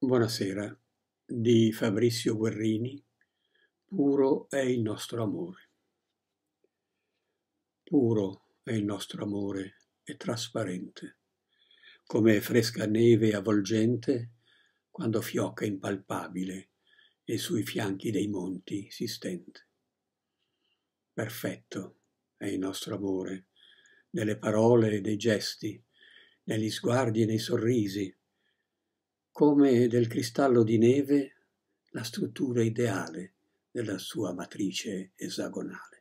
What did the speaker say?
Buonasera di Fabrizio Guerrini Puro è il nostro amore. Puro è il nostro amore e trasparente, come fresca neve avvolgente quando fiocca impalpabile e sui fianchi dei monti si stende. Perfetto è il nostro amore, nelle parole e nei gesti, negli sguardi e nei sorrisi, come del cristallo di neve la struttura ideale della sua matrice esagonale.